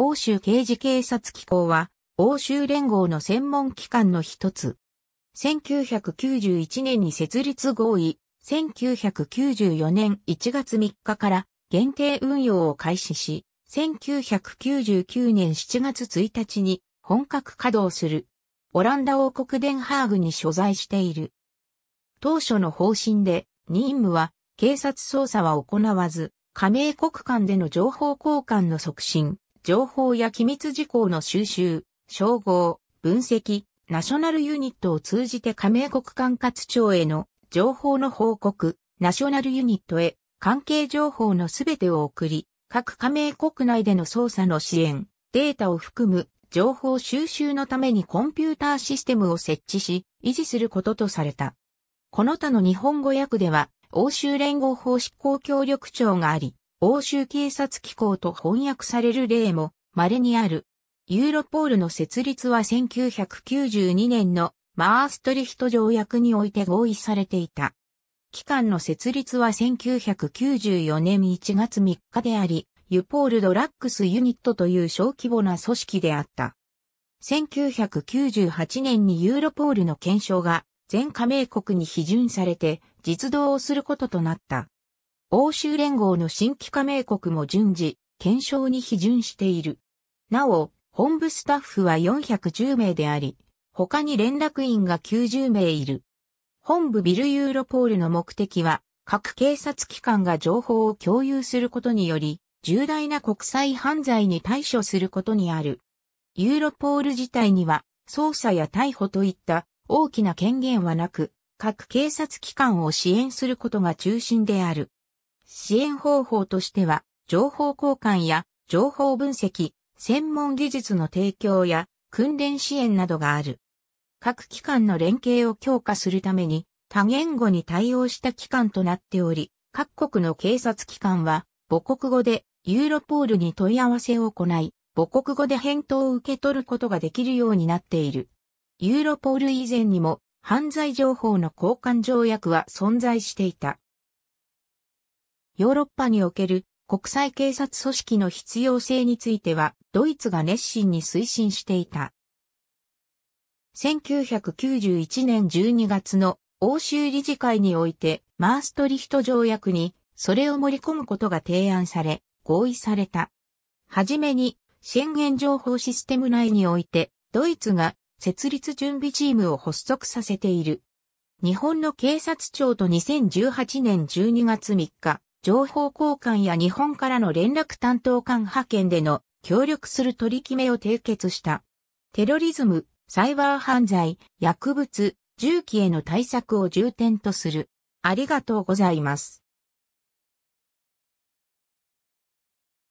欧州刑事警察機構は、欧州連合の専門機関の一つ。1991年に設立合意、1994年1月3日から限定運用を開始し、1999年7月1日に本格稼働する。オランダ王国デンハーグに所在している。当初の方針で、任務は警察捜査は行わず、加盟国間での情報交換の促進、情報や機密事項の収集、称号、分析、ナショナルユニットを通じて加盟国管轄庁への情報の報告、ナショナルユニットへ関係情報のすべてを送り、各加盟国内での捜査の支援、データを含む情報収集のためにコンピューターシステムを設置し、維持することとされた。この他の日本語訳では、欧州連合法執行協力庁があり、欧州警察機構と翻訳される例も稀にある。ユーロポールの設立は1992年のマーストリヒト条約において合意されていた。機関の設立は1994年1月3日であり、ユポールドラックスユニットという小規模な組織であった。1998年にユーロポールの検証が全加盟国に批准されて実動をすることとなった。欧州連合の新規加盟国も順次、検証に批准している。なお、本部スタッフは410名であり、他に連絡員が90名いる。本部ビルユーロポールの目的は、各警察機関が情報を共有することにより、重大な国際犯罪に対処することにある。ユーロポール自体には、捜査や逮捕といった大きな権限はなく、各警察機関を支援することが中心である。支援方法としては、情報交換や情報分析、専門技術の提供や訓練支援などがある。各機関の連携を強化するために多言語に対応した機関となっており、各国の警察機関は母国語でユーロポールに問い合わせを行い、母国語で返答を受け取ることができるようになっている。ユーロポール以前にも犯罪情報の交換条約は存在していた。ヨーロッパにおける国際警察組織の必要性については、ドイツが熱心に推進していた。1991年12月の欧州理事会において、マーストリヒト条約に、それを盛り込むことが提案され、合意された。はじめに、宣言情報システム内において、ドイツが設立準備チームを発足させている。日本の警察庁と2018年12月3日、情報交換や日本からの連絡担当官派遣での協力する取り決めを締結した。テロリズム、サイバー犯罪、薬物、銃器への対策を重点とする。ありがとうございます。